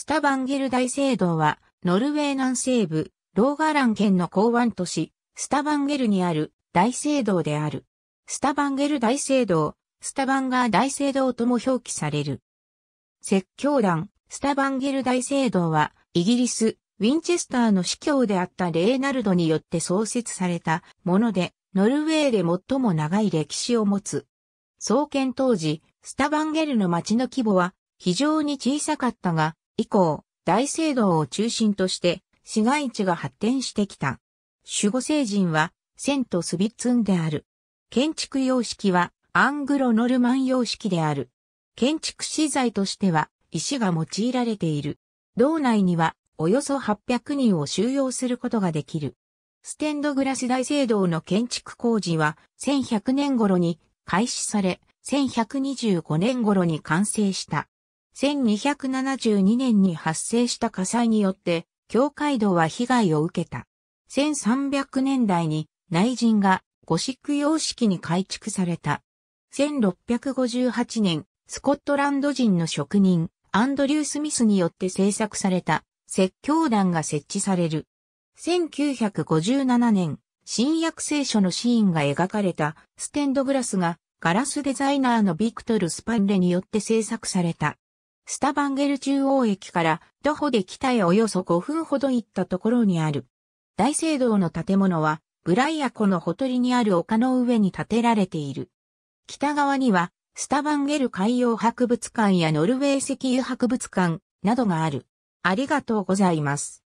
スタバンゲル大聖堂は、ノルウェー南西部、ローガラン県の港湾都市、スタバンゲルにある大聖堂である。スタバンゲル大聖堂、スタバンガー大聖堂とも表記される。説教団、スタバンゲル大聖堂は、イギリス、ウィンチェスターの司教であったレーナルドによって創設されたもので、ノルウェーで最も長い歴史を持つ。創建当時、スタバンゲルの町の規模は非常に小さかったが、以降、大聖堂を中心として市街地が発展してきた。守護聖人は、セント・スビッツンである。建築様式は、アングロ・ノルマン様式である。建築資材としては、石が用いられている。道内には、およそ800人を収容することができる。ステンドグラス大聖堂の建築工事は、1100年頃に開始され、1125年頃に完成した。1272年に発生した火災によって、教会道は被害を受けた。1300年代に内陣がゴシック様式に改築された。1658年、スコットランド人の職人、アンドリュー・スミスによって制作された説教団が設置される。1957年、新約聖書のシーンが描かれたステンドグラスがガラスデザイナーのビクトル・スパンレによって制作された。スタバンゲル中央駅から徒歩で北へおよそ5分ほど行ったところにある。大聖堂の建物は、ブライア湖のほとりにある丘の上に建てられている。北側には、スタバンゲル海洋博物館やノルウェー石油博物館などがある。ありがとうございます。